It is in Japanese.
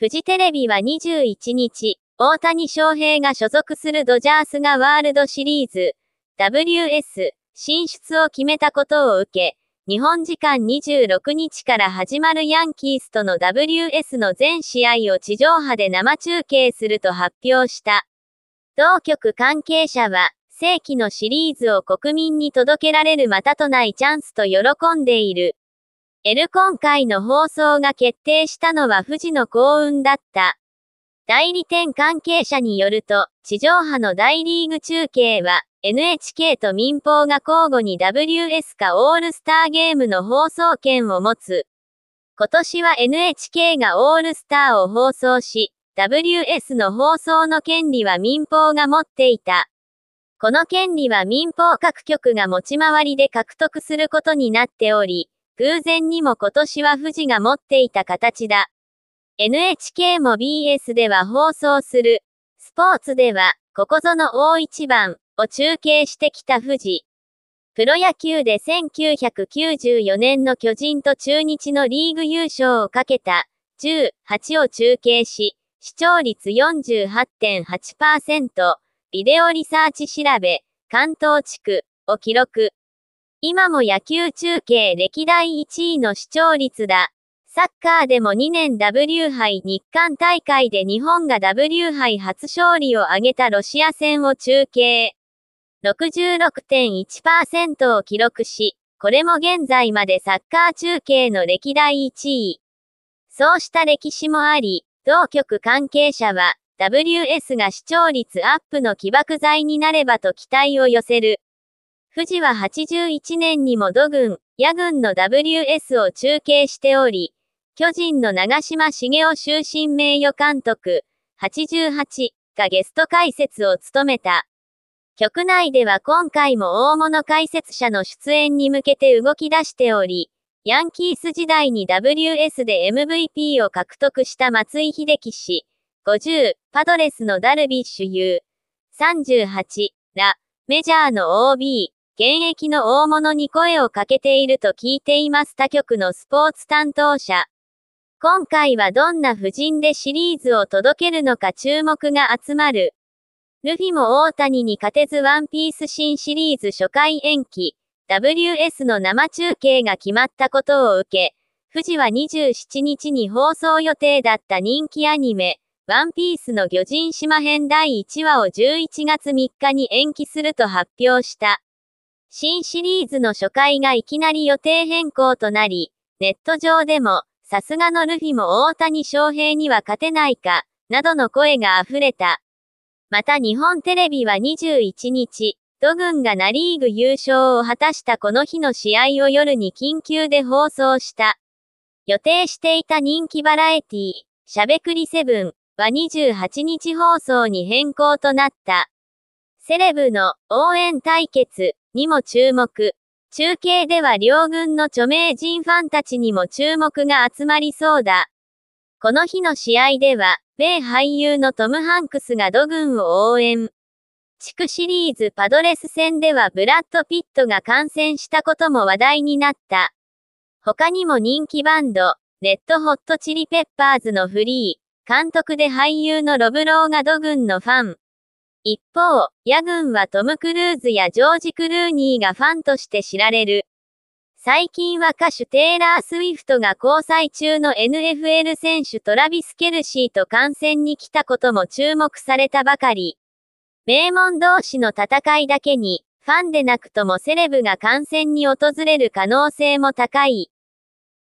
フジテレビは21日、大谷翔平が所属するドジャースがワールドシリーズ WS 進出を決めたことを受け、日本時間26日から始まるヤンキースとの WS の全試合を地上波で生中継すると発表した。同局関係者は、世紀のシリーズを国民に届けられるまたとないチャンスと喜んでいる。L 今回の放送が決定したのは富士の幸運だった。代理店関係者によると、地上波の大リーグ中継は、NHK と民放が交互に WS かオールスターゲームの放送権を持つ。今年は NHK がオールスターを放送し、WS の放送の権利は民放が持っていた。この権利は民放各局が持ち回りで獲得することになっており、偶然にも今年は富士が持っていた形だ。NHK も BS では放送する。スポーツでは、ここぞの大一番を中継してきた富士。プロ野球で1994年の巨人と中日のリーグ優勝をかけた18を中継し、視聴率48.8%、ビデオリサーチ調べ、関東地区を記録。今も野球中継歴代1位の視聴率だ。サッカーでも2年 W 杯日韓大会で日本が W 杯初勝利を挙げたロシア戦を中継。66.1%を記録し、これも現在までサッカー中継の歴代1位。そうした歴史もあり、同局関係者は、WS が視聴率アップの起爆剤になればと期待を寄せる。富士は81年にも土軍、野軍の WS を中継しており、巨人の長嶋茂雄終身名誉監督、88がゲスト解説を務めた。局内では今回も大物解説者の出演に向けて動き出しており、ヤンキース時代に WS で MVP を獲得した松井秀喜氏、50、パドレスのダルビッシュ有、38、ら、メジャーの OB、現役の大物に声をかけていると聞いています他局のスポーツ担当者。今回はどんな布陣でシリーズを届けるのか注目が集まる。ルフィも大谷に勝てずワンピース新シリーズ初回延期、WS の生中継が決まったことを受け、富士は27日に放送予定だった人気アニメ、ワンピースの魚人島編第1話を11月3日に延期すると発表した。新シリーズの初回がいきなり予定変更となり、ネット上でも、さすがのルフィも大谷翔平には勝てないか、などの声が溢れた。また日本テレビは21日、ド軍がナリーグ優勝を果たしたこの日の試合を夜に緊急で放送した。予定していた人気バラエティ、しゃべくりセブンは28日放送に変更となった。セレブの応援対決にも注目。中継では両軍の著名人ファンたちにも注目が集まりそうだ。この日の試合では、米俳優のトム・ハンクスがド軍を応援。地区シリーズパドレス戦ではブラッド・ピットが感染したことも話題になった。他にも人気バンド、レッド・ホット・チリ・ペッパーズのフリー、監督で俳優のロブローがド軍のファン。一方、野軍はトム・クルーズやジョージ・クルーニーがファンとして知られる。最近は歌手テイラー・スウィフトが交際中の NFL 選手トラビス・ケルシーと観戦に来たことも注目されたばかり。名門同士の戦いだけに、ファンでなくともセレブが観戦に訪れる可能性も高い。